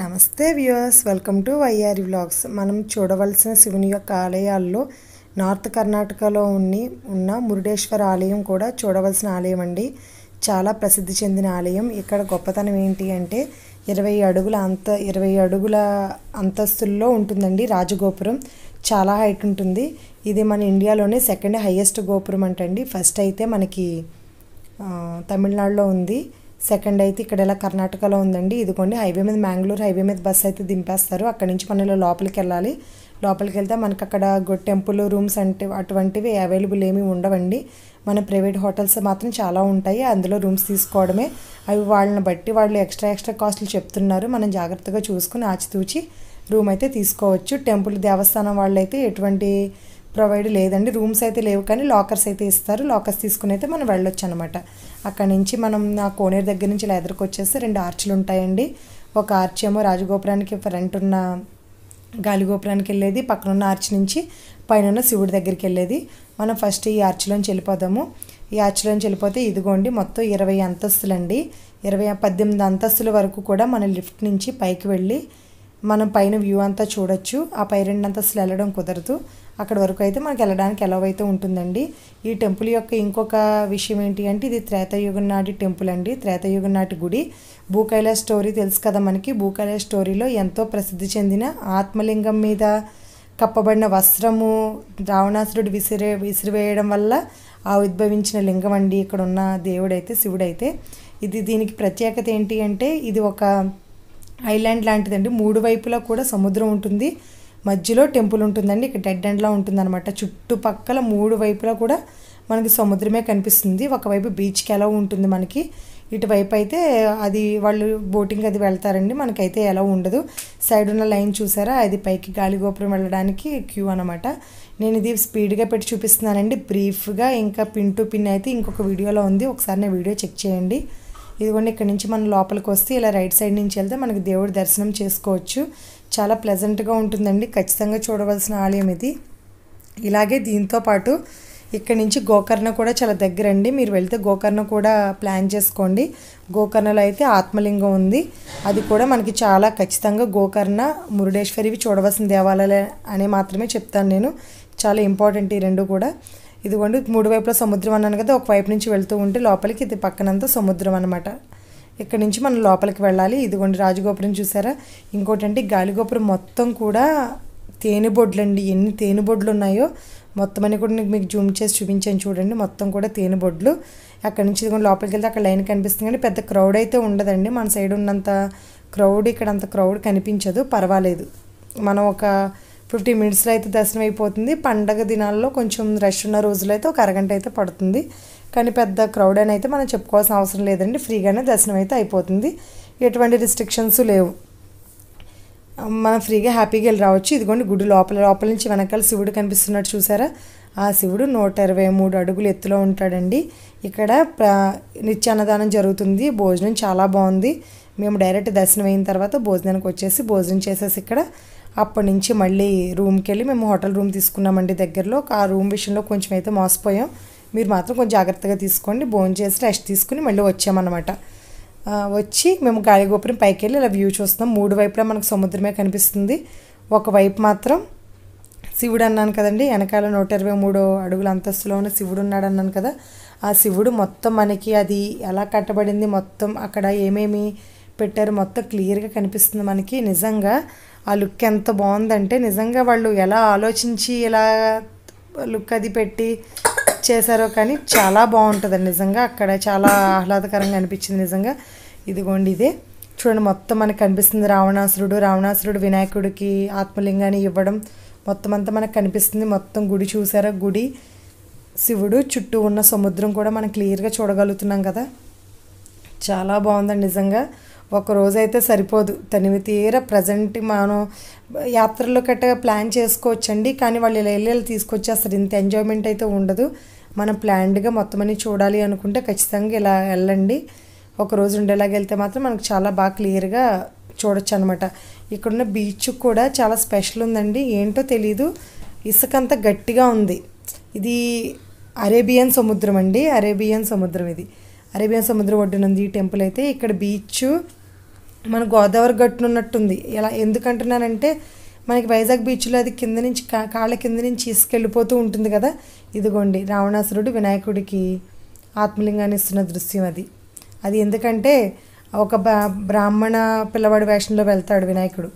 నమస్తే viewers welcome to YR vlogs మనం చూడవలసిన శివుని యొక్క ఆలయాల్లో నార్త్ కర్ణాటకలో ఉన్ని ఉన్న మురుడేశ్వర ఆలయం కూడా చూడవలసిన ఆలయం అండి చాలా ప్రసిద్ధి చెందిన ఆలయం ఇక్కడ గొప్పతనం ఏంటి అంటే ఇరవై అడుగుల అంత ఇరవై అడుగుల అంతస్తుల్లో ఉంటుందండి రాజగోపురం చాలా హైట్ ఉంటుంది ఇది మన ఇండియాలోనే సెకండ్ హైయెస్ట్ గోపురం అంటండి ఫస్ట్ అయితే మనకి తమిళనాడులో ఉంది సెకండ్ అయితే ఇక్కడ ఇలా కర్ణాటకలో ఉందండి ఇదిగోండి హైవే మీద మ్యాంగ్లూరు హైవే మీద బస్సు అయితే దింపేస్తారు అక్కడ నుంచి మనం లోపలికి వెళ్ళాలి లోపలికి వెళ్తే మనకు అక్కడ టెంపుల్ రూమ్స్ అంటే అటువంటివి అవైలబుల్ ఏమీ ఉండవండి మన ప్రైవేట్ హోటల్స్ మాత్రం చాలా ఉంటాయి అందులో రూమ్స్ తీసుకోవడమే అవి వాళ్ళని బట్టి వాళ్ళు ఎక్స్ట్రా ఎక్స్ట్రా కాస్ట్లు చెప్తున్నారు మనం జాగ్రత్తగా చూసుకుని ఆచితూచి రూమ్ అయితే తీసుకోవచ్చు టెంపుల్ దేవస్థానం వాళ్ళైతే ఎటువంటి ప్రొవైడ్ లేదండి రూమ్స్ అయితే లేవు కానీ లాకర్స్ అయితే ఇస్తారు లాకర్స్ తీసుకుని అయితే మనం వెళ్ళొచ్చు అనమాట అక్కడ నుంచి మనం ఆ కోనేరు దగ్గర నుంచి ఇలా ఎదురుకొచ్చేసి రెండు ఆర్చులు ఉంటాయండి ఒక ఆర్చ్ ఏమో రాజగోపురానికి ఫ్రంట్ ఉన్న గాలిగోపురానికి వెళ్ళేది పక్కన ఉన్న ఆర్చ్ నుంచి పైన ఉన్న శివుడి దగ్గరికి వెళ్ళేది మనం ఫస్ట్ ఈ ఆర్చిలోంచి వెళ్ళిపోదాము ఈ ఆర్చిలోంచి వెళ్ళిపోతే ఇదిగోండి మొత్తం ఇరవై అంతస్తులండి ఇరవై పద్దెనిమిది అంతస్తుల వరకు కూడా మన లిఫ్ట్ నుంచి పైకి వెళ్ళి మనం పైన వ్యూ అంతా చూడొచ్చు ఆ పై రెండు అంతస్తులు వెళ్ళడం కుదరదు అక్కడ వరకు అయితే మనకి వెళ్ళడానికి ఎలా అయితే ఉంటుందండి ఈ టెంపుల్ యొక్క ఇంకొక విషయం ఏంటి అంటే ఇది త్రేతయుగం నాటి టెంపుల్ అండి త్రేతయుగం నాటి గుడి భూకైలాస్ స్టోరీ తెలుసు కదా మనకి భూకైలాస్ స్టోరీలో ఎంతో ప్రసిద్ధి చెందిన ఆత్మలింగం మీద కప్పబడిన వస్త్రము రావణాసురుడు విసిరే విసిరివేయడం వల్ల ఉద్భవించిన లింగం అండి ఇక్కడ ఉన్న దేవుడైతే శివుడైతే ఇది దీనికి ప్రత్యేకత ఏంటి అంటే ఇది ఒక ఐలాండ్ లాంటిదండి మూడు వైపులా కూడా సముద్రం ఉంటుంది మధ్యలో టెంపుల్ ఉంటుందండి ఇక్కడ డెడ్ ఎండ్లా ఉంటుందన్నమాట చుట్టుపక్కల మూడు వైపులా కూడా మనకి సముద్రమే కనిపిస్తుంది ఒకవైపు బీచ్కి ఎలా ఉంటుంది మనకి ఇటువైపు అయితే అది వాళ్ళు బోటింగ్ అది వెళ్తారండి మనకైతే ఎలా ఉండదు సైడ్ ఉన్న లైన్ చూసారా అది పైకి గాలిగోపురం వెళ్ళడానికి క్యూ అనమాట నేను ఇది స్పీడ్గా పెట్టి చూపిస్తున్నానండి బ్రీఫ్గా ఇంకా పిన్ టు పిన్ అయితే ఇంకొక వీడియోలో ఉంది ఒకసారి నా వీడియో చెక్ చేయండి ఇదిగోండి ఇక్కడ నుంచి మనం లోపలికి వస్తే ఇలా రైట్ సైడ్ నుంచి వెళ్తే మనకి దేవుడు దర్శనం చేసుకోవచ్చు చాలా ప్లెజెంట్గా ఉంటుందండి ఖచ్చితంగా చూడవలసిన ఆలయం ఇది ఇలాగే దీంతో పాటు ఇక్కడ నుంచి గోకర్ణ కూడా చాలా దగ్గర అండి మీరు వెళ్తే గోకర్ణ కూడా ప్లాన్ చేసుకోండి గోకర్ణలో అయితే ఆత్మలింగం ఉంది అది కూడా మనకి చాలా ఖచ్చితంగా గోకర్ణ మురుడేశ్వరివి చూడవలసిన దేవాలయాలే అనే మాత్రమే చెప్తాను నేను చాలా ఇంపార్టెంట్ ఈ రెండు కూడా ఇదిగోండి మూడు వైపుల సముద్రం అన్నాను కదా ఒక వైపు నుంచి వెళ్తూ ఉంటే లోపలికి ఇది పక్కనంతా సముద్రం అనమాట ఇక్కడ నుంచి మనం లోపలికి వెళ్ళాలి ఇదిగోండి రాజగోపురం చూసారా అంటే గాలిగోపురం మొత్తం కూడా తేనెబొడ్లు అండి ఎన్ని తేనెబొడ్లు ఉన్నాయో మొత్తం అని కూడా మీకు జూమ్ చేసి చూపించాను చూడండి మొత్తం కూడా తేనెబొడ్లు అక్కడ నుంచి ఇదిగోండి లోపలికి వెళ్తే అక్కడ లైన్ కనిపిస్తుంది కానీ పెద్ద క్రౌడ్ అయితే ఉండదండి మన సైడ్ ఉన్నంత క్రౌడ్ ఇక్కడ అంత క్రౌడ్ కనిపించదు పర్వాలేదు మనం ఒక ఫిఫ్టీ మినిట్స్లో అయితే దర్శనం అయిపోతుంది పండగ దినాల్లో కొంచెం రష్ ఉన్న రోజులైతే ఒక అరగంట అయితే పడుతుంది కానీ పెద్ద క్రౌడ్ అని అయితే మనం చెప్పుకోవాల్సిన అవసరం లేదండి ఫ్రీగానే దర్శనం అయితే అయిపోతుంది ఎటువంటి రిస్ట్రిక్షన్స్ లేవు మనం ఫ్రీగా హ్యాపీగా వెళ్ళి రావచ్చు ఇదిగోండి గుడి లోపల లోపల నుంచి వెనకాల శివుడు కనిపిస్తున్నట్టు చూసారా ఆ శివుడు నూట ఇరవై మూడు అడుగులు ఎత్తులో ఉంటాడండి ఇక్కడ నిత్యాన్నదానం జరుగుతుంది భోజనం చాలా బాగుంది మేము డైరెక్ట్ దర్శనం అయిన తర్వాత భోజనానికి వచ్చేసి భోజనం చేసేసి ఇక్కడ అప్పటి నుంచి మళ్ళీ రూమ్కి వెళ్ళి మేము హోటల్ రూమ్ తీసుకున్నామండి దగ్గరలో ఆ రూమ్ విషయంలో కొంచెం అయితే మోసపోయాం మీరు మాత్రం కొంచెం జాగ్రత్తగా తీసుకోండి భోజనం చేసి రెస్ట్ తీసుకుని మళ్ళీ వచ్చామన్నమాట వచ్చి మేము గాలిగోపురం పైకి వెళ్ళి ఇలా వ్యూ చూస్తున్నాం మూడు వైపులా మనకు సముద్రమే కనిపిస్తుంది ఒకవైపు మాత్రం శివుడు అన్నాను కదండి వెనకాల నూట ఇరవై మూడు అడుగుల అంతస్తులో ఉన్న శివుడు ఉన్నాడు అన్నాను కదా ఆ శివుడు మొత్తం మనకి అది ఎలా కట్టబడింది మొత్తం అక్కడ ఏమేమి పెట్టారు మొత్తం క్లియర్గా కనిపిస్తుంది మనకి నిజంగా ఆ లుక్ ఎంత బాగుందంటే నిజంగా వాళ్ళు ఎలా ఆలోచించి ఇలా లుక్ అది పెట్టి చేశారో కానీ చాలా బాగుంటుంది నిజంగా అక్కడ చాలా ఆహ్లాదకరంగా అనిపించింది నిజంగా ఇదిగోండి ఇదే చూడండి మొత్తం మనకు కనిపిస్తుంది రావణాసురుడు రావణాసురుడు వినాయకుడికి ఆత్మలింగాన్ని ఇవ్వడం మొత్తం అంతా మనకు కనిపిస్తుంది మొత్తం గుడి చూసారా గుడి శివుడు చుట్టూ ఉన్న సముద్రం కూడా మనం క్లియర్గా చూడగలుగుతున్నాం కదా చాలా బాగుందండి నిజంగా ఒక రోజైతే సరిపోదు తనివి తీర ప్రజెంట్ మనం యాత్రలో కట్టగా ప్లాన్ చేసుకోవచ్చండి కానీ వాళ్ళు ఇలా వెళ్ళి తీసుకొచ్చి అసలు ఇంత ఎంజాయ్మెంట్ అయితే ఉండదు మనం ప్లాన్డ్గా మొత్తం అన్ని చూడాలి అనుకుంటే ఖచ్చితంగా ఇలా వెళ్ళండి ఒక రోజు ఉండేలాగా వెళ్తే మాత్రం మనకు చాలా బాగా క్లియర్గా చూడొచ్చు అనమాట ఇక్కడున్న బీచ్ కూడా చాలా స్పెషల్ ఉందండి ఏంటో తెలీదు ఇసుకంత గట్టిగా ఉంది ఇది అరేబియన్ సముద్రం అండి అరేబియన్ సముద్రం ఇది అరేబియన్ సముద్రం ఒడ్డునుంది ఈ టెంపుల్ అయితే ఇక్కడ బీచ్ మన గోదావరి గట్టునున్నట్టుంది ఇలా ఎందుకంటున్నానంటే మనకి వైజాగ్ బీచ్లో అది కింద నుంచి కా కాళ్ళ కింద నుంచి ఇసుకెళ్ళిపోతూ ఉంటుంది కదా ఇదిగోండి రావణాసురుడు వినాయకుడికి ఆత్మలింగాన్ని ఇస్తున్న దృశ్యం అది అది ఎందుకంటే ఒక బ్రాహ్మణ పిల్లవాడి వేషంలో వెళ్తాడు వినాయకుడు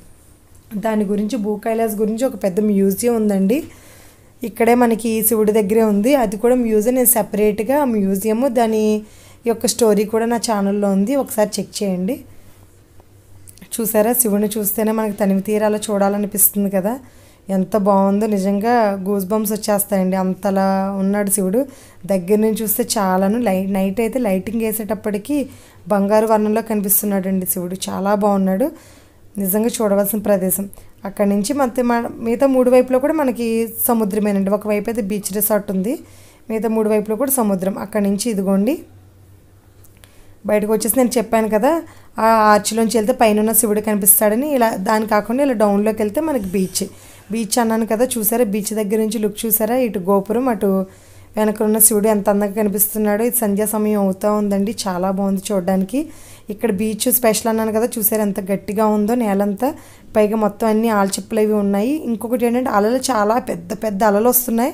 దాని గురించి భూ కైలాస్ గురించి ఒక పెద్ద మ్యూజియం ఉందండి ఇక్కడే మనకి శివుడి దగ్గరే ఉంది అది కూడా మ్యూజియం నేను సెపరేట్గా మ్యూజియం దాని యొక్క స్టోరీ కూడా నా ఛానల్లో ఉంది ఒకసారి చెక్ చేయండి చూసారా శివుని చూస్తేనే మనకి తనివి తీరాలో చూడాలనిపిస్తుంది కదా ఎంత బాగుందో నిజంగా గూస్ బంప్స్ వచ్చేస్తాయండి అంతలా ఉన్నాడు శివుడు దగ్గర నుంచి చూస్తే చాలాను లైట్ నైట్ అయితే లైటింగ్ వేసేటప్పటికీ బంగారు వర్ణంలో కనిపిస్తున్నాడు అండి శివుడు చాలా బాగున్నాడు నిజంగా చూడవలసిన ప్రదేశం అక్కడి నుంచి మధ్య మిగతా మూడు వైపులో కూడా మనకి సముద్రమేనండి ఒకవైపు అయితే బీచ్ రిసార్ట్ ఉంది మిగతా మూడు వైపులో కూడా సముద్రం అక్కడి నుంచి ఇదిగోండి బయటకు వచ్చేసి నేను చెప్పాను కదా ఆ ఆర్చ్లోంచి వెళ్తే పైన ఉన్న శివుడు కనిపిస్తాడని ఇలా దాని కాకుండా ఇలా డౌన్లోకి వెళ్తే మనకి బీచ్ బీచ్ అన్నాను కదా చూసారా బీచ్ దగ్గర నుంచి లుక్ చూసారా ఇటు గోపురం అటు వెనక ఉన్న శివుడు ఎంత అందంగా కనిపిస్తున్నాడు ఇది సంధ్యా సమయం అవుతూ ఉందండి చాలా బాగుంది చూడడానికి ఇక్కడ బీచ్ స్పెషల్ అన్నాను కదా చూసారు ఎంత గట్టిగా ఉందో నేలంతా పైగా మొత్తం అన్ని ఆల్చిప్పలు అవి ఉన్నాయి ఇంకొకటి ఏంటంటే అలలు చాలా పెద్ద పెద్ద అలలు వస్తున్నాయి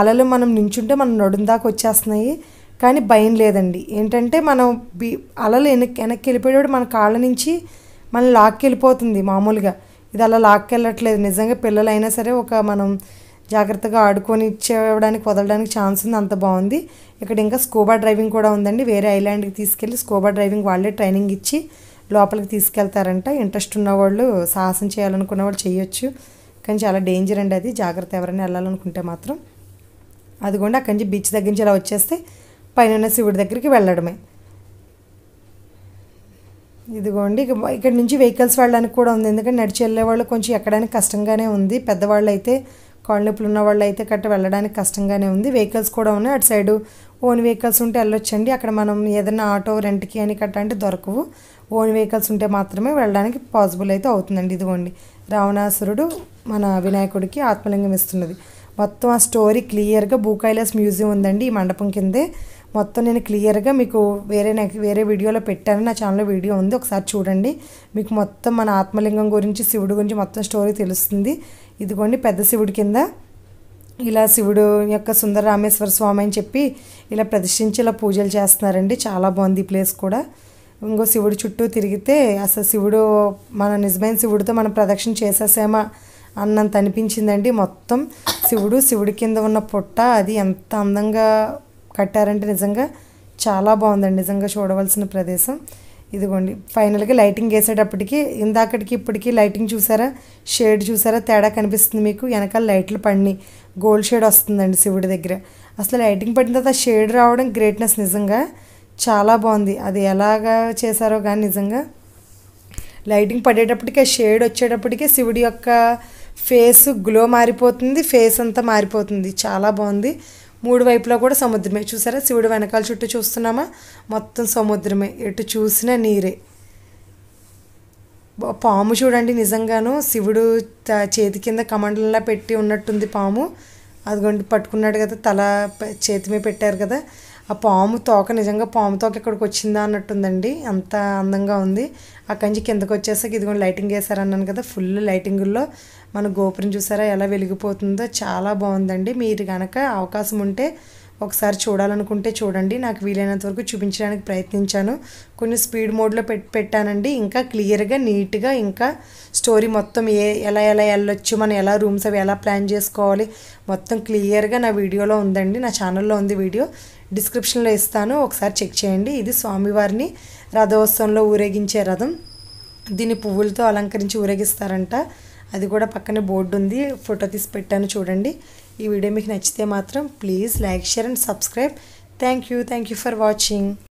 అలలు మనం నించుంటే మనం నడుం దాకా వచ్చేస్తున్నాయి కానీ భయం లేదండి ఏంటంటే మనం బి అలలు వెనక్కి వెనక్కి వెళ్ళిపోయేటప్పుడు మన కాళ్ళ నుంచి మనం లాక్కెళ్ళిపోతుంది మామూలుగా ఇది అలా లాక్కెళ్ళట్లేదు నిజంగా పిల్లలైనా సరే ఒక మనం జాగ్రత్తగా ఆడుకొని ఇచ్చేవడానికి వదలడానికి ఛాన్స్ ఉంది అంత బాగుంది ఇక్కడ ఇంకా స్కూబా డ్రైవింగ్ కూడా ఉందండి వేరే ఐలాండ్కి తీసుకెళ్ళి స్కూబా డ్రైవింగ్ వాళ్ళే ట్రైనింగ్ ఇచ్చి లోపలికి తీసుకెళ్తారంట ఇంట్రెస్ట్ ఉన్నవాళ్ళు సాహసం చేయాలనుకున్న వాళ్ళు చేయొచ్చు కానీ చాలా డేంజర్ అండి అది జాగ్రత్త ఎవరైనా వెళ్ళాలనుకుంటే మాత్రం అదిగోండి అక్కడి నుంచి బీచ్ దగ్గర నుంచి ఇలా వచ్చేస్తే పైన శివుడి దగ్గరికి వెళ్ళడమే ఇదిగోండి ఇక్కడ నుంచి వెహికల్స్ వెళ్ళడానికి కూడా ఉంది ఎందుకంటే నడిచి వెళ్ళే వాళ్ళు కొంచెం ఎక్కడానికి కష్టంగానే ఉంది పెద్దవాళ్ళు అయితే నొప్పులు ఉన్న వాళ్ళు అయితే కట్ట వెళ్ళడానికి కష్టంగానే ఉంది వెహికల్స్ కూడా ఉన్నాయి అటు సైడ్ ఓన్ వెహికల్స్ ఉంటే వెళ్ళొచ్చండి అక్కడ మనం ఏదైనా ఆటో రెంట్కి అని కట్ట అంటే దొరకవు ఓన్ వెహికల్స్ ఉంటే మాత్రమే వెళ్ళడానికి పాసిబుల్ అయితే అవుతుందండి ఇదిగోండి రావణాసురుడు మన వినాయకుడికి ఆత్మలింగం ఇస్తున్నది మొత్తం ఆ స్టోరీ క్లియర్గా భూకైలాస్ మ్యూజియం ఉందండి ఈ మండపం కిందే మొత్తం నేను క్లియర్గా మీకు వేరే నాకు వేరే వీడియోలో పెట్టాను నా ఛానల్లో వీడియో ఉంది ఒకసారి చూడండి మీకు మొత్తం మన ఆత్మలింగం గురించి శివుడు గురించి మొత్తం స్టోరీ తెలుస్తుంది ఇదిగోండి పెద్ద శివుడి కింద ఇలా శివుడు యొక్క సుందర రామేశ్వర స్వామి అని చెప్పి ఇలా ప్రదర్శించి ఇలా పూజలు చేస్తున్నారండి చాలా బాగుంది ఈ ప్లేస్ కూడా ఇంకో శివుడు చుట్టూ తిరిగితే అసలు శివుడు మన నిజమైన శివుడితో మనం ప్రదక్షిణ చేసేసామా అన్నంత అనిపించిందండి మొత్తం శివుడు శివుడి కింద ఉన్న పుట్ట అది ఎంత అందంగా కట్టారంటే నిజంగా చాలా బాగుందండి నిజంగా చూడవలసిన ప్రదేశం ఇదిగోండి ఫైనల్గా లైటింగ్ వేసేటప్పటికి ఇందాకటికి ఇప్పటికి లైటింగ్ చూసారా షేడ్ చూసారా తేడా కనిపిస్తుంది మీకు వెనకాల లైట్లు పడినాయి గోల్డ్ షేడ్ వస్తుందండి శివుడి దగ్గర అసలు లైటింగ్ పడిన తర్వాత షేడ్ రావడం గ్రేట్నెస్ నిజంగా చాలా బాగుంది అది ఎలాగా చేశారో కానీ నిజంగా లైటింగ్ పడేటప్పటికి ఆ షేడ్ వచ్చేటప్పటికి శివుడి యొక్క ఫేస్ గ్లో మారిపోతుంది ఫేస్ అంతా మారిపోతుంది చాలా బాగుంది మూడు వైపులా కూడా సముద్రమే చూసారా శివుడు వెనకాల చుట్టూ చూస్తున్నామా మొత్తం సముద్రమే ఎటు చూసినా నీరే పాము చూడండి నిజంగాను శివుడు చేతి కింద కమండలంలా పెట్టి ఉన్నట్టుంది పాము అదిగోండి పట్టుకున్నాడు కదా తల చేతి మీద పెట్టారు కదా ఆ పాము తోక నిజంగా పాము తోక ఇక్కడికి వచ్చిందా అన్నట్టుందండి అంత అందంగా ఉంది ఆ కంచి కిందకు వచ్చేసరికి ఇదిగోండి లైటింగ్ వేశారన్నాను కదా ఫుల్ లైటింగుల్లో మన గోపురం చూసారా ఎలా వెలిగిపోతుందో చాలా బాగుందండి మీరు కనుక అవకాశం ఉంటే ఒకసారి చూడాలనుకుంటే చూడండి నాకు వీలైనంత వరకు చూపించడానికి ప్రయత్నించాను కొన్ని స్పీడ్ మోడ్లో పెట్ పెట్టానండి ఇంకా క్లియర్గా నీట్గా ఇంకా స్టోరీ మొత్తం ఏ ఎలా ఎలా వెళ్ళొచ్చు మనం ఎలా రూమ్స్ అవి ఎలా ప్లాన్ చేసుకోవాలి మొత్తం క్లియర్గా నా వీడియోలో ఉందండి నా ఛానల్లో ఉంది వీడియో డిస్క్రిప్షన్లో ఇస్తాను ఒకసారి చెక్ చేయండి ఇది స్వామివారిని రథోత్సవంలో ఊరేగించే రథం దీన్ని పువ్వులతో అలంకరించి ఊరేగిస్తారంట అది కూడా పక్కనే బోర్డు ఉంది ఫోటో తీసి పెట్టాను చూడండి ఈ వీడియో మీకు నచ్చితే మాత్రం please like share and subscribe thank you thank you for watching